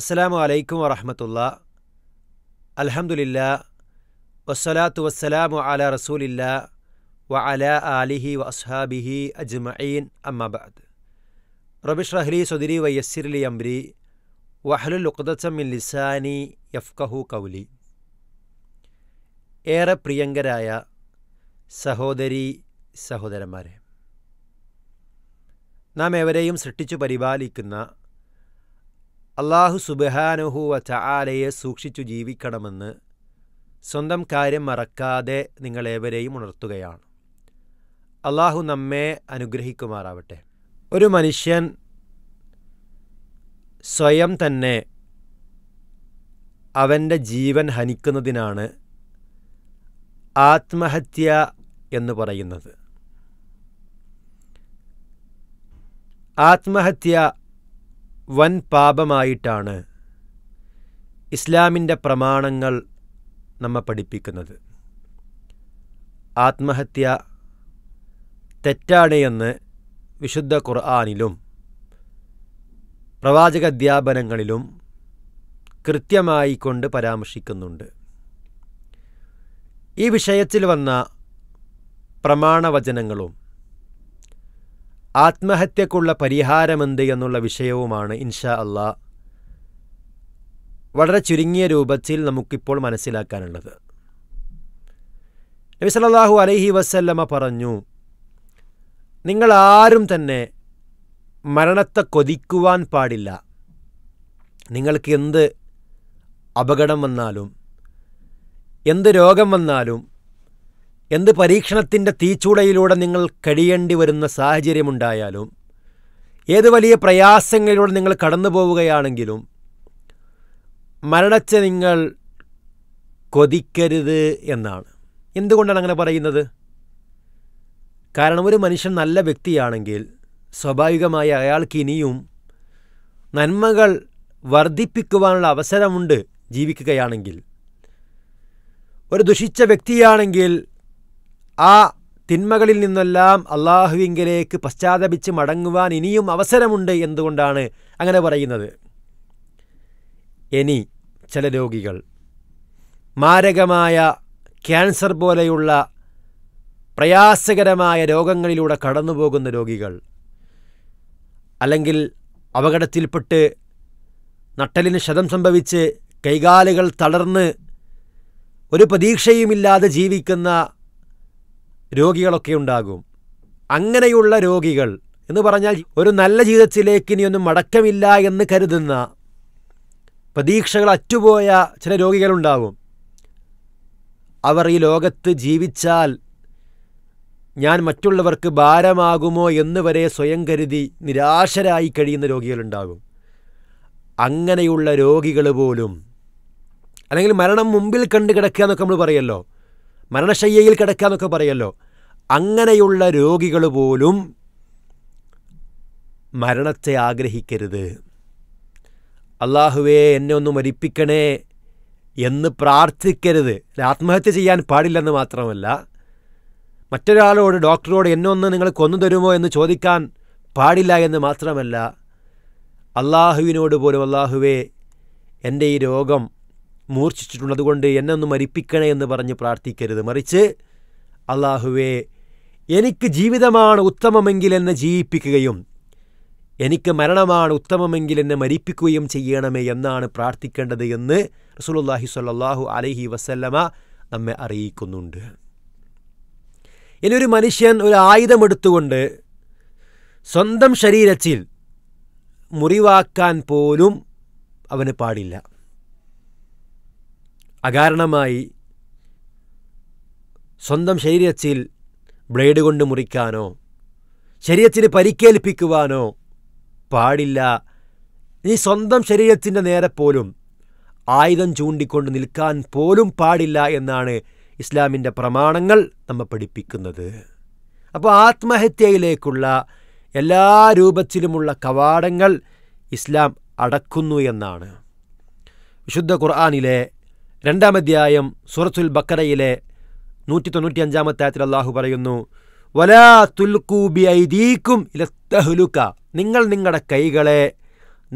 അസ്സലാമു അലൈക്കും വറഹമത്തുള്ള അലഹമുല്ല വസ്സലാത്തു വസ്സലാമു അല റസൂലില്ല വ അല ആലിഹി വ അസ്ഹാബിഹി അജ്മഈൻ അമ്മബാദ് റബിഷ്റഹ്ലി സുദിരി വയസ്സിർലി അംരി വഹലുൽ ഉഖ്ദസമിൻ ലിസാനി യഫ്കഹു കൗലി ഏറെ പ്രിയങ്കരായ സഹോദരി സഹോദരന്മാരെ നാം എവരെയും സൃഷ്ടിച്ചു പരിപാലിക്കുന്ന അള്ളാഹു സുബഹാനുഹുവ ചാലയെ സൂക്ഷിച്ചു ജീവിക്കണമെന്ന് സ്വന്തം കാര്യം മറക്കാതെ നിങ്ങളേവരെയും ഉണർത്തുകയാണ് അള്ളാഹു നമ്മെ അനുഗ്രഹിക്കുമാറാവട്ടെ ഒരു മനുഷ്യൻ സ്വയം തന്നെ അവൻ്റെ ജീവൻ ഹനിക്കുന്നതിനാണ് ആത്മഹത്യ എന്ന് പറയുന്നത് ആത്മഹത്യ വൻ പാപമായിട്ടാണ് ഇസ്ലാമിൻ്റെ പ്രമാണങ്ങൾ നമ്മെ പഠിപ്പിക്കുന്നത് ആത്മഹത്യ തെറ്റാണ് എന്ന് വിശുദ്ധ ഖുർആാനിലും പ്രവാചക അധ്യാപനങ്ങളിലും കൃത്യമായി കൊണ്ട് പരാമർശിക്കുന്നുണ്ട് ഈ വിഷയത്തിൽ വന്ന പ്രമാണവചനങ്ങളും ആത്മഹത്യക്കുള്ള പരിഹാരമെന്ത് എന്നുള്ള വിഷയവുമാണ് ഇൻഷാ അള്ളാ വളരെ ചുരുങ്ങിയ രൂപത്തിൽ നമുക്കിപ്പോൾ മനസ്സിലാക്കാനുള്ളത് നബി സലാഹു അലൈഹി വസല്ലമ പറഞ്ഞു നിങ്ങൾ ആരും തന്നെ മരണത്തെ കൊതിക്കുവാൻ പാടില്ല നിങ്ങൾക്ക് എന്ത് അപകടം വന്നാലും എന്ത് രോഗം വന്നാലും എന്ത് പരീക്ഷണത്തിൻ്റെ തീച്ചൂടയിലൂടെ നിങ്ങൾ കഴിയേണ്ടി വരുന്ന സാഹചര്യമുണ്ടായാലും ഏത് വലിയ പ്രയാസങ്ങളിലൂടെ നിങ്ങൾ കടന്നു പോവുകയാണെങ്കിലും മരണച്ച് നിങ്ങൾ കൊതിക്കരുത് എന്നാണ് എന്തുകൊണ്ടാണ് അങ്ങനെ പറയുന്നത് കാരണം ഒരു മനുഷ്യൻ നല്ല വ്യക്തിയാണെങ്കിൽ സ്വാഭാവികമായി അയാൾക്ക് ഇനിയും നന്മകൾ വർദ്ധിപ്പിക്കുവാനുള്ള അവസരമുണ്ട് ജീവിക്കുകയാണെങ്കിൽ ഒരു ദുഷിച്ച വ്യക്തിയാണെങ്കിൽ ആ തിന്മകളിൽ നിന്നെല്ലാം അള്ളാഹുവിങ്കലേക്ക് പശ്ചാത്തപിച്ച് മടങ്ങുവാൻ ഇനിയും അവസരമുണ്ട് എന്തുകൊണ്ടാണ് അങ്ങനെ പറയുന്നത് ഇനി ചില രോഗികൾ മാരകമായ ക്യാൻസർ പോലെയുള്ള പ്രയാസകരമായ രോഗങ്ങളിലൂടെ കടന്നുപോകുന്ന രോഗികൾ അല്ലെങ്കിൽ അപകടത്തിൽപ്പെട്ട് നട്ടലിന് ക്ഷതം സംഭവിച്ച് കൈകാലുകൾ തളർന്ന് ഒരു പ്രതീക്ഷയുമില്ലാതെ ജീവിക്കുന്ന രോഗികളൊക്കെ ഉണ്ടാകും അങ്ങനെയുള്ള രോഗികൾ എന്ന് പറഞ്ഞാൽ ഒരു നല്ല ജീവിതത്തിലേക്ക് ഇനിയൊന്നും മടക്കമില്ല എന്ന് കരുതുന്ന പ്രതീക്ഷകൾ അറ്റുപോയ ചില രോഗികളുണ്ടാകും അവർ ഈ ലോകത്ത് ജീവിച്ചാൽ ഞാൻ മറ്റുള്ളവർക്ക് ഭാരമാകുമോ എന്ന് വരെ സ്വയം കരുതി നിരാശരായി കഴിയുന്ന രോഗികളുണ്ടാകും അങ്ങനെയുള്ള രോഗികൾ പോലും അല്ലെങ്കിൽ മരണം മുമ്പിൽ കണ്ടു കിടക്കുക എന്നൊക്കെ നമ്മൾ പറയല്ലോ മരണശയ്യയിൽ കിടക്കാമെന്നൊക്കെ പറയല്ലോ അങ്ങനെയുള്ള രോഗികൾ പോലും മരണത്തെ ആഗ്രഹിക്കരുത് അള്ളാഹുവെ എന്നെ ഒന്ന് മരിപ്പിക്കണേ എന്ന് പ്രാർത്ഥിക്കരുത് ആത്മഹത്യ ചെയ്യാൻ പാടില്ലെന്ന് മാത്രമല്ല മറ്റൊരാളോട് ഡോക്ടറോട് എന്നെ ഒന്ന് നിങ്ങൾ കൊന്നു തരുമോ എന്ന് ചോദിക്കാൻ പാടില്ല എന്ന് മാത്രമല്ല അള്ളാഹുവിനോട് പോലും അള്ളാഹുവേ എൻ്റെ ഈ രോഗം മൂർച്ഛിച്ചിട്ടുള്ളതുകൊണ്ട് എന്നെ ഒന്ന് മരിപ്പിക്കണേ എന്ന് പറഞ്ഞ് പ്രാർത്ഥിക്കരുത് മറിച്ച് അള്ളാഹുവേ എനിക്ക് ജീവിതമാണ് ഉത്തമമെങ്കിൽ എന്നെ ജീവിപ്പിക്കുകയും എനിക്ക് മരണമാണ് ഉത്തമമെങ്കിൽ എന്നെ മരിപ്പിക്കുകയും ചെയ്യണമേ എന്നാണ് പ്രാർത്ഥിക്കേണ്ടത് എന്ന് റസൂലുല്ലാഹി സ്വല്ലാഹു അലഹി വസല്ലമ നമ്മെ അറിയിക്കുന്നുണ്ട് ഇനി ഒരു മനുഷ്യൻ ഒരു ആയുധമെടുത്തുകൊണ്ട് സ്വന്തം ശരീരത്തിൽ മുറിവാക്കാൻ പോലും അവന് പാടില്ല അകാരണമായി സ്വന്തം ശരീരത്തിൽ ബ്ലേഡ് കൊണ്ട് മുറിക്കാനോ ശരീരത്തിന് പരിക്കേൽപ്പിക്കുവാനോ പാടില്ല നീ സ്വന്തം ശരീരത്തിൻ്റെ നേരെ പോലും ആയുധം ചൂണ്ടിക്കൊണ്ട് നിൽക്കാൻ പോലും പാടില്ല എന്നാണ് ഇസ്ലാമിൻ്റെ പ്രമാണങ്ങൾ നമ്മെ പഠിപ്പിക്കുന്നത് അപ്പോൾ ആത്മഹത്യയിലേക്കുള്ള എല്ലാ രൂപത്തിലുമുള്ള കവാടങ്ങൾ ഇസ്ലാം അടക്കുന്നു എന്നാണ് വിശുദ്ധ ഖുർആാനിലെ രണ്ടാമധ്യായം സൂറത്തുൽ ബക്കറയിലെ നൂറ്റി തൊണ്ണൂറ്റി അഞ്ചാമത്തെ ആയത്തിൽ അള്ളാഹു പറയുന്നു വലാ തുൽക്കൂബി ഐദീക്കും ഇലത്തഹുലുക്ക നിങ്ങൾ നിങ്ങളുടെ കൈകളെ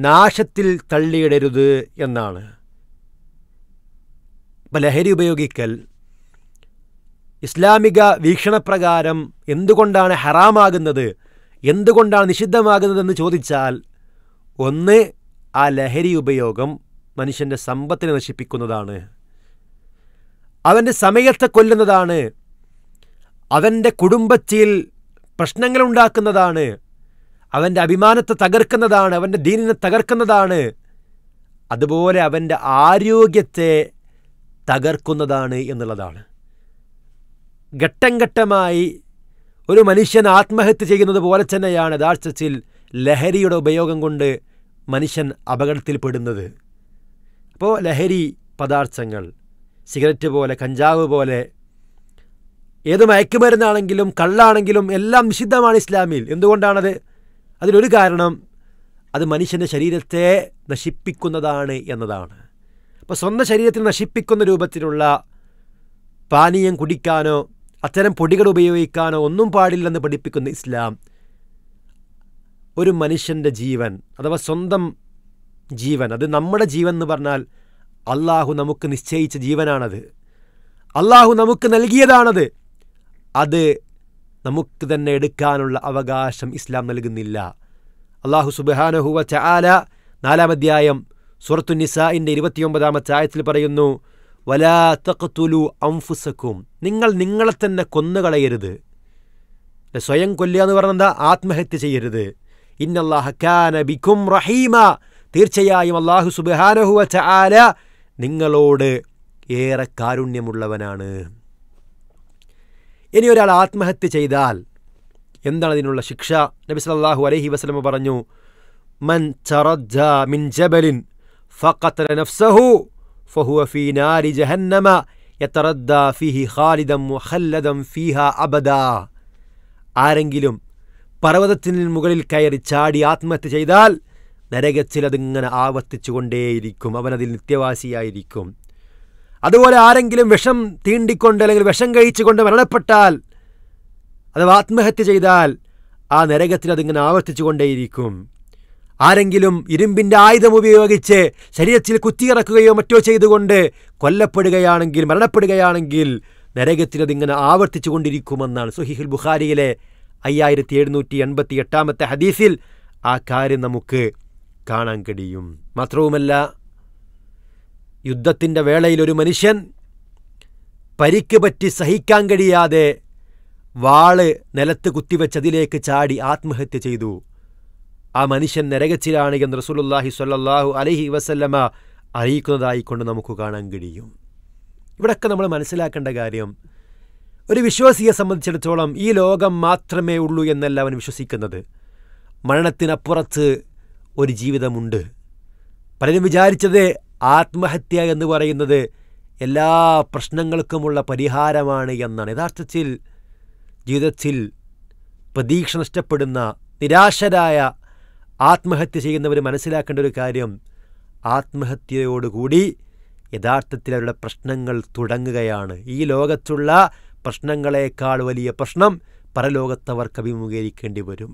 നാശത്തിൽ തള്ളിയിടരുത് എന്നാണ് ഇപ്പം ലഹരി ഉപയോഗിക്കൽ ഇസ്ലാമിക വീക്ഷണപ്രകാരം എന്തുകൊണ്ടാണ് ഹറാമാകുന്നത് എന്തുകൊണ്ടാണ് നിഷിദ്ധമാകുന്നതെന്ന് ചോദിച്ചാൽ ഒന്ന് ആ ലഹരി ഉപയോഗം മനുഷ്യൻ്റെ സമ്പത്തിനെ നശിപ്പിക്കുന്നതാണ് അവൻ്റെ സമയത്തെ കൊല്ലുന്നതാണ് അവൻ്റെ കുടുംബത്തിൽ പ്രശ്നങ്ങൾ ഉണ്ടാക്കുന്നതാണ് അവൻ്റെ അഭിമാനത്തെ തകർക്കുന്നതാണ് അവൻ്റെ ദീനിനെ തകർക്കുന്നതാണ് അതുപോലെ അവൻ്റെ ആരോഗ്യത്തെ തകർക്കുന്നതാണ് എന്നുള്ളതാണ് ഘട്ടം ഘട്ടമായി ഒരു മനുഷ്യൻ ആത്മഹത്യ ചെയ്യുന്നത് പോലെ തന്നെയാണ് യഥാർത്ഥത്തിൽ ലഹരിയുടെ ഉപയോഗം കൊണ്ട് മനുഷ്യൻ അപകടത്തിൽപ്പെടുന്നത് അപ്പോൾ ലഹരി പദാർത്ഥങ്ങൾ സിഗരറ്റ് പോലെ കഞ്ചാവ് പോലെ ഏത് മയക്കുമരുന്നാണെങ്കിലും കള്ളാണെങ്കിലും എല്ലാം നിഷിദ്ധമാണ് ഇസ്ലാമിൽ എന്തുകൊണ്ടാണത് അതിനൊരു കാരണം അത് മനുഷ്യൻ്റെ ശരീരത്തെ നശിപ്പിക്കുന്നതാണ് എന്നതാണ് അപ്പോൾ സ്വന്തം ശരീരത്തിൽ നശിപ്പിക്കുന്ന രൂപത്തിലുള്ള പാനീയം കുടിക്കാനോ അത്തരം പൊടികൾ ഉപയോഗിക്കാനോ ഒന്നും പാടില്ലെന്ന് പഠിപ്പിക്കുന്ന ഇസ്ലാം ഒരു മനുഷ്യൻ്റെ ജീവൻ അഥവാ സ്വന്തം ജീവൻ അത് നമ്മുടെ ജീവൻ എന്ന് പറഞ്ഞാൽ അള്ളാഹു നമുക്ക് നിശ്ചയിച്ച ജീവനാണത് അള്ളാഹു നമുക്ക് നൽകിയതാണത് അത് നമുക്ക് തന്നെ എടുക്കാനുള്ള അവകാശം ഇസ്ലാം നൽകുന്നില്ല അള്ളാഹു സുബാനഹുവ ചാല നാലാമധ്യായം സുറത്തു നിസാഇൻ്റെ ഇരുപത്തിയൊമ്പതാമത്തെ ആയത്തിൽ പറയുന്നു വലാ തഖത്തുലു അംഫുസക്കും നിങ്ങൾ നിങ്ങളെ തന്നെ കൊന്നുകളയരുത് സ്വയം കൊല്ലുക എന്ന് പറഞ്ഞാൽ ആത്മഹത്യ ചെയ്യരുത് ഇന്നല്ലാഹ ബിക്കും റഹീമ തീർച്ചയായും അള്ളാഹു സുബാനഹുവ ചാല നിങ്ങളോട് ഏറെ കാരുണ്യമുള്ളവനാണ് ഇനി ഒരാൾ ആത്മഹത്യ ചെയ്താൽ എന്താണ് അതിനുള്ള ശിക്ഷ നബി സല്ലാഹു അലഹി വസ്ലമ പറഞ്ഞു മൻ മിൻ ജബലിൻ നഫ്സഹു ഫഹുവ ഫീ നാരി ജഹന്നമ ഫീഹി ഖാലിദം മുഖല്ലദം ഫീഹ അബദ ആരെങ്കിലും പർവ്വതത്തിന് മുകളിൽ കയറി ചാടി ആത്മഹത്യ ചെയ്താൽ നരകത്തിലതിങ്ങനെ ആവർത്തിച്ചുകൊണ്ടേയിരിക്കും അവനതിൽ നിത്യവാസിയായിരിക്കും അതുപോലെ ആരെങ്കിലും വിഷം തീണ്ടിക്കൊണ്ട് അല്ലെങ്കിൽ വിഷം കഴിച്ചുകൊണ്ട് മരണപ്പെട്ടാൽ അഥവാ ആത്മഹത്യ ചെയ്താൽ ആ നരകത്തിൽ അതിങ്ങനെ ആവർത്തിച്ചുകൊണ്ടേയിരിക്കും ആരെങ്കിലും ഇരുമ്പിൻ്റെ ആയുധം ഉപയോഗിച്ച് ശരീരത്തിൽ കുത്തിയിറക്കുകയോ മറ്റോ ചെയ്തുകൊണ്ട് കൊല്ലപ്പെടുകയാണെങ്കിൽ മരണപ്പെടുകയാണെങ്കിൽ നരകത്തിൽ അതിങ്ങനെ ആവർത്തിച്ചു കൊണ്ടിരിക്കുമെന്നാണ് സുഹിഹുൽ ബുഖാരിയിലെ അയ്യായിരത്തി എഴുന്നൂറ്റി എൺപത്തി എട്ടാമത്തെ ഹദീസിൽ ആ കാര്യം നമുക്ക് കാണാൻ കഴിയും മാത്രവുമല്ല യുദ്ധത്തിൻ്റെ വേളയിൽ ഒരു മനുഷ്യൻ പരിക്ക് പറ്റി സഹിക്കാൻ കഴിയാതെ വാള് നിലത്ത് കുത്തിവെച്ചതിലേക്ക് ചാടി ആത്മഹത്യ ചെയ്തു ആ മനുഷ്യൻ നരകച്ചിലാണ് എന്ന് റസൂലുല്ലാഹി സ്വല്ലാഹു അലഹി വസല്ലമ അറിയിക്കുന്നതായിക്കൊണ്ട് നമുക്ക് കാണാൻ കഴിയും ഇവിടൊക്കെ നമ്മൾ മനസ്സിലാക്കേണ്ട കാര്യം ഒരു വിശ്വാസിയെ സംബന്ധിച്ചിടത്തോളം ഈ ലോകം മാത്രമേ ഉള്ളൂ എന്നല്ല അവൻ വിശ്വസിക്കുന്നത് മരണത്തിനപ്പുറത്ത് ഒരു ജീവിതമുണ്ട് പലരും വിചാരിച്ചത് ആത്മഹത്യ എന്ന് പറയുന്നത് എല്ലാ പ്രശ്നങ്ങൾക്കുമുള്ള പരിഹാരമാണ് എന്നാണ് യഥാർത്ഥത്തിൽ ജീവിതത്തിൽ പ്രതീക്ഷ നഷ്ടപ്പെടുന്ന നിരാശരായ ആത്മഹത്യ ചെയ്യുന്നവർ മനസ്സിലാക്കേണ്ട ഒരു കാര്യം ആത്മഹത്യയോടുകൂടി യഥാർത്ഥത്തിൽ അവരുടെ പ്രശ്നങ്ങൾ തുടങ്ങുകയാണ് ഈ ലോകത്തുള്ള പ്രശ്നങ്ങളെക്കാൾ വലിയ പ്രശ്നം പരലോകത്തവർക്ക് അഭിമുഖീകരിക്കേണ്ടി വരും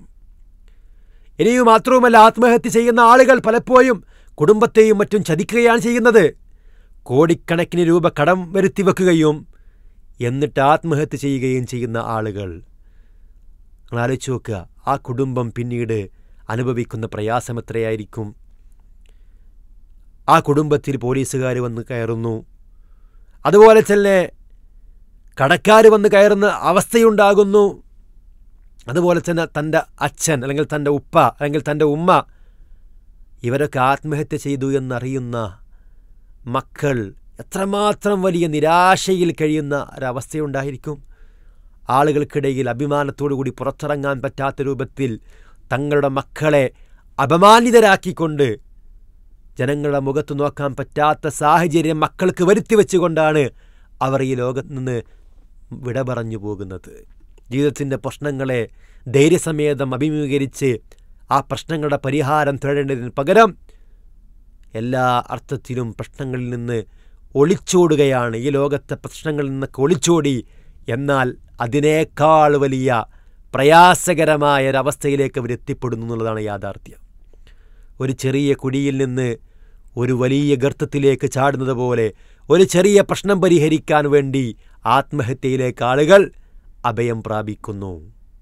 ഇനിയും മാത്രവുമല്ല ആത്മഹത്യ ചെയ്യുന്ന ആളുകൾ പലപ്പോഴും കുടുംബത്തെയും മറ്റും ചതിക്കുകയാണ് ചെയ്യുന്നത് കോടിക്കണക്കിന് രൂപ കടം വരുത്തി വെക്കുകയും എന്നിട്ട് ആത്മഹത്യ ചെയ്യുകയും ചെയ്യുന്ന ആളുകൾ ആലോചിച്ച് നോക്കുക ആ കുടുംബം പിന്നീട് അനുഭവിക്കുന്ന പ്രയാസം എത്രയായിരിക്കും ആ കുടുംബത്തിൽ പോലീസുകാർ വന്ന് കയറുന്നു അതുപോലെ തന്നെ കടക്കാർ വന്ന് കയറുന്ന അവസ്ഥയുണ്ടാകുന്നു അതുപോലെ തന്നെ തൻ്റെ അച്ഛൻ അല്ലെങ്കിൽ തൻ്റെ ഉപ്പ അല്ലെങ്കിൽ തൻ്റെ ഉമ്മ ഇവരൊക്കെ ആത്മഹത്യ ചെയ്തു എന്നറിയുന്ന മക്കൾ എത്രമാത്രം വലിയ നിരാശയിൽ കഴിയുന്ന ഒരവസ്ഥയുണ്ടായിരിക്കും ആളുകൾക്കിടയിൽ കൂടി പുറത്തിറങ്ങാൻ പറ്റാത്ത രൂപത്തിൽ തങ്ങളുടെ മക്കളെ അപമാനിതരാക്കിക്കൊണ്ട് ജനങ്ങളുടെ മുഖത്ത് നോക്കാൻ പറ്റാത്ത സാഹചര്യം മക്കൾക്ക് വരുത്തി വെച്ചുകൊണ്ടാണ് അവർ ഈ ലോകത്ത് നിന്ന് വിട പറഞ്ഞു പോകുന്നത് ജീവിതത്തിൻ്റെ പ്രശ്നങ്ങളെ ധൈര്യസമേതം അഭിമുഖീകരിച്ച് ആ പ്രശ്നങ്ങളുടെ പരിഹാരം തേടേണ്ടതിന് പകരം എല്ലാ അർത്ഥത്തിലും പ്രശ്നങ്ങളിൽ നിന്ന് ഒളിച്ചോടുകയാണ് ഈ ലോകത്തെ പ്രശ്നങ്ങളിൽ നിന്നൊക്കെ ഒളിച്ചോടി എന്നാൽ അതിനേക്കാൾ വലിയ പ്രയാസകരമായ ഒരവസ്ഥയിലേക്ക് അവർ എത്തിപ്പെടുന്നു എന്നുള്ളതാണ് യാഥാർത്ഥ്യം ഒരു ചെറിയ കുടിയിൽ നിന്ന് ഒരു വലിയ ഗർത്തത്തിലേക്ക് ചാടുന്നത് പോലെ ഒരു ചെറിയ പ്രശ്നം പരിഹരിക്കാൻ വേണ്ടി ആത്മഹത്യയിലേക്ക് ആളുകൾ അഭയം പ്രാപിക്കുന്നു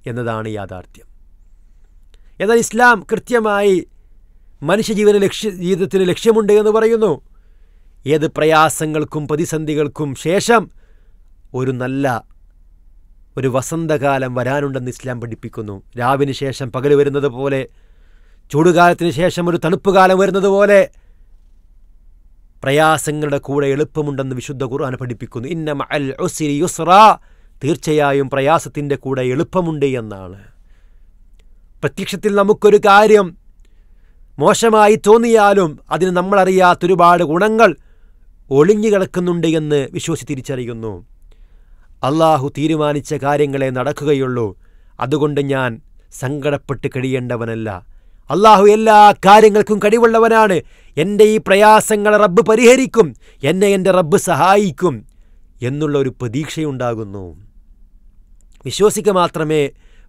എന്നതാണ് യാഥാർത്ഥ്യം എന്നാൽ ഇസ്ലാം കൃത്യമായി മനുഷ്യജീവന ലക്ഷ്യ ജീവിതത്തിന് ലക്ഷ്യമുണ്ട് എന്ന് പറയുന്നു ഏത് പ്രയാസങ്ങൾക്കും പ്രതിസന്ധികൾക്കും ശേഷം ഒരു നല്ല ഒരു വസന്തകാലം വരാനുണ്ടെന്ന് ഇസ്ലാം പഠിപ്പിക്കുന്നു രാവിന് ശേഷം പകൽ വരുന്നത് പോലെ ചൂടുകാലത്തിന് ശേഷം ഒരു തണുപ്പ് കാലം വരുന്നത് പോലെ പ്രയാസങ്ങളുടെ കൂടെ എളുപ്പമുണ്ടെന്ന് വിശുദ്ധ ഖുർആൻ പഠിപ്പിക്കുന്നു ഇന്നമ അൽ യുസ്റ തീർച്ചയായും പ്രയാസത്തിൻ്റെ കൂടെ എളുപ്പമുണ്ട് എന്നാണ് പ്രത്യക്ഷത്തിൽ നമുക്കൊരു കാര്യം മോശമായി തോന്നിയാലും അതിന് നമ്മളറിയാത്ത ഒരുപാട് ഗുണങ്ങൾ ഒളിഞ്ഞു കിടക്കുന്നുണ്ട് എന്ന് വിശ്വസിച്ച് തിരിച്ചറിയുന്നു അള്ളാഹു തീരുമാനിച്ച കാര്യങ്ങളെ നടക്കുകയുള്ളൂ അതുകൊണ്ട് ഞാൻ സങ്കടപ്പെട്ട് കഴിയേണ്ടവനല്ല അള്ളാഹു എല്ലാ കാര്യങ്ങൾക്കും കഴിവുള്ളവനാണ് എൻ്റെ ഈ പ്രയാസങ്ങൾ റബ്ബ് പരിഹരിക്കും എന്നെ എൻ്റെ റബ്ബ് സഹായിക്കും എന്നുള്ള ഒരു പ്രതീക്ഷയുണ്ടാകുന്നു വിശ്വസിക്കുക മാത്രമേ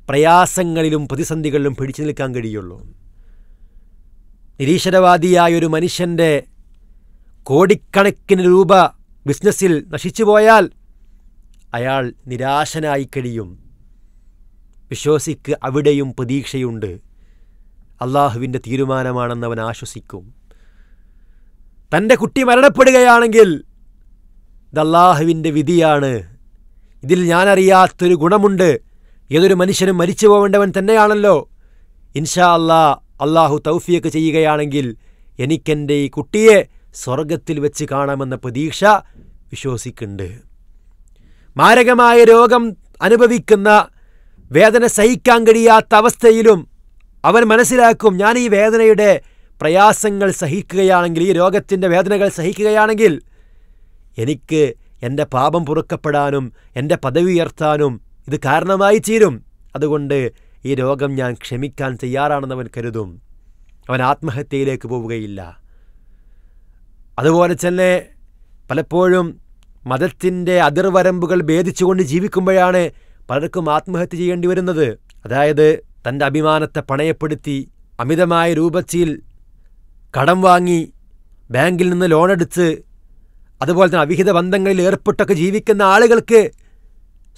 പ്രയാസങ്ങളിലും പ്രതിസന്ധികളിലും പിടിച്ചു നിൽക്കാൻ കഴിയുള്ളൂ നിരീശ്വരവാദിയായ ഒരു മനുഷ്യൻ്റെ കോടിക്കണക്കിന് രൂപ ബിസിനസ്സിൽ നശിച്ചു പോയാൽ അയാൾ നിരാശനായി കഴിയും വിശ്വസിക്ക് അവിടെയും പ്രതീക്ഷയുണ്ട് അള്ളാഹുവിൻ്റെ തീരുമാനമാണെന്ന് അവൻ ആശ്വസിക്കും തൻ്റെ കുട്ടി മരണപ്പെടുകയാണെങ്കിൽ ദ അള്ളാഹുവിൻ്റെ വിധിയാണ് ഇതിൽ ഞാനറിയാത്തൊരു ഗുണമുണ്ട് ഏതൊരു മനുഷ്യനും മരിച്ചു പോവേണ്ടവൻ തന്നെയാണല്ലോ ഇൻഷാ അല്ലാ അള്ളാഹു തൗഫിയൊക്കെ ചെയ്യുകയാണെങ്കിൽ എനിക്കെൻ്റെ ഈ കുട്ടിയെ സ്വർഗത്തിൽ വെച്ച് കാണാമെന്ന പ്രതീക്ഷ വിശ്വസിക്കുന്നുണ്ട് മാരകമായ രോഗം അനുഭവിക്കുന്ന വേദന സഹിക്കാൻ കഴിയാത്ത അവസ്ഥയിലും അവൻ മനസ്സിലാക്കും ഞാൻ ഈ വേദനയുടെ പ്രയാസങ്ങൾ സഹിക്കുകയാണെങ്കിൽ ഈ രോഗത്തിൻ്റെ വേദനകൾ സഹിക്കുകയാണെങ്കിൽ എനിക്ക് എന്റെ പാപം പുറക്കപ്പെടാനും എന്റെ പദവി ഉയർത്താനും ഇത് കാരണമായി തീരും അതുകൊണ്ട് ഈ രോഗം ഞാൻ ക്ഷമിക്കാൻ തയ്യാറാണെന്നവൻ കരുതും അവൻ ആത്മഹത്യയിലേക്ക് പോവുകയില്ല അതുപോലെ തന്നെ പലപ്പോഴും മതത്തിൻ്റെ അതിർവരമ്പുകൾ ഭേദിച്ചുകൊണ്ട് ജീവിക്കുമ്പോഴാണ് പലർക്കും ആത്മഹത്യ ചെയ്യേണ്ടി വരുന്നത് അതായത് തൻ്റെ അഭിമാനത്തെ പണയപ്പെടുത്തി അമിതമായ രൂപത്തിൽ കടം വാങ്ങി ബാങ്കിൽ നിന്ന് ലോണെടുത്ത് അതുപോലെ തന്നെ അവിഹിത ബന്ധങ്ങളിൽ ഏർപ്പെട്ടൊക്കെ ജീവിക്കുന്ന ആളുകൾക്ക്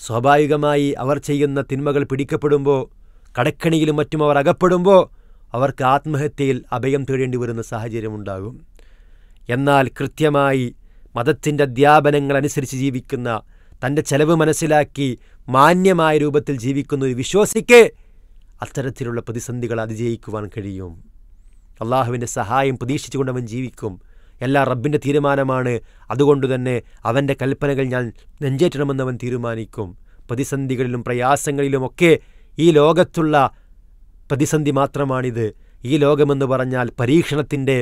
സ്വാഭാവികമായി അവർ ചെയ്യുന്ന തിന്മകൾ പിടിക്കപ്പെടുമ്പോൾ കടക്കണിയിലും മറ്റും അവർ അകപ്പെടുമ്പോൾ അവർക്ക് ആത്മഹത്യയിൽ അഭയം തേടേണ്ടി വരുന്ന സാഹചര്യമുണ്ടാകും എന്നാൽ കൃത്യമായി മതത്തിൻ്റെ അധ്യാപനങ്ങൾ അനുസരിച്ച് ജീവിക്കുന്ന തൻ്റെ ചെലവ് മനസ്സിലാക്കി മാന്യമായ രൂപത്തിൽ ജീവിക്കുന്ന ഒരു വിശ്വാസിക്ക് അത്തരത്തിലുള്ള പ്രതിസന്ധികൾ അതിജയിക്കുവാൻ കഴിയും അള്ളാഹുവിൻ്റെ സഹായം പ്രതീക്ഷിച്ചുകൊണ്ടവൻ ജീവിക്കും എല്ലാ റബ്ബിൻ്റെ തീരുമാനമാണ് അതുകൊണ്ടുതന്നെ അവൻ്റെ കൽപ്പനകൾ ഞാൻ നെഞ്ചേറ്റണമെന്നവൻ തീരുമാനിക്കും പ്രതിസന്ധികളിലും പ്രയാസങ്ങളിലുമൊക്കെ ഈ ലോകത്തുള്ള പ്രതിസന്ധി മാത്രമാണിത് ഈ ലോകമെന്ന് പറഞ്ഞാൽ പരീക്ഷണത്തിൻ്റെ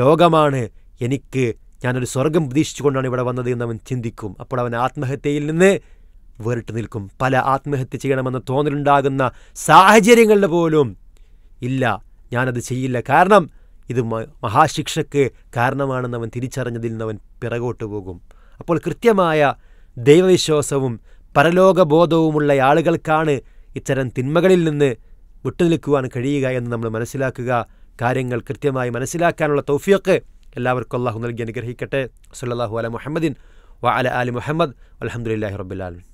ലോകമാണ് എനിക്ക് ഞാനൊരു സ്വർഗം പ്രതീക്ഷിച്ചുകൊണ്ടാണ് ഇവിടെ വന്നത് എന്ന് അവൻ ചിന്തിക്കും അപ്പോൾ അവൻ ആത്മഹത്യയിൽ നിന്ന് വേറിട്ട് നിൽക്കും പല ആത്മഹത്യ ചെയ്യണമെന്ന തോന്നലുണ്ടാകുന്ന സാഹചര്യങ്ങളിൽ പോലും ഇല്ല ഞാനത് ചെയ്യില്ല കാരണം ഇത് മഹാശിക്ഷയ്ക്ക് കാരണമാണെന്ന് അവൻ തിരിച്ചറിഞ്ഞതിൽ നിന്ന് അവൻ പിറകോട്ട് പോകും അപ്പോൾ കൃത്യമായ ദൈവവിശ്വാസവും പരലോകബോധവുമുള്ള ആളുകൾക്കാണ് ഇത്തരം തിന്മകളിൽ നിന്ന് വിട്ടുനിൽക്കുവാൻ കഴിയുക എന്ന് നമ്മൾ മനസ്സിലാക്കുക കാര്യങ്ങൾ കൃത്യമായി മനസ്സിലാക്കാനുള്ള തൗഫിയൊക്കെ എല്ലാവർക്കും അള്ളാഹു നൽകി അനുഗ്രഹിക്കട്ടെ സുല്ലാഹു അല മുഹമ്മദിൻ വ അല അലി മുഹമ്മദ് അലഹമുല്ലാഹി റബുലാലും